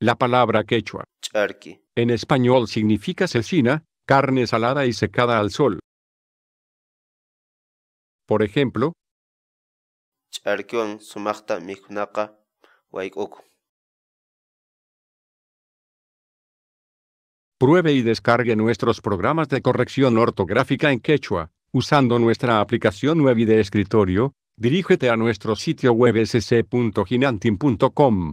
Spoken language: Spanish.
La palabra quechua en español significa cecina, carne salada y secada al sol. Por ejemplo, Pruebe y descargue nuestros programas de corrección ortográfica en quechua. Usando nuestra aplicación web y de escritorio, dirígete a nuestro sitio web sc.ginantin.com.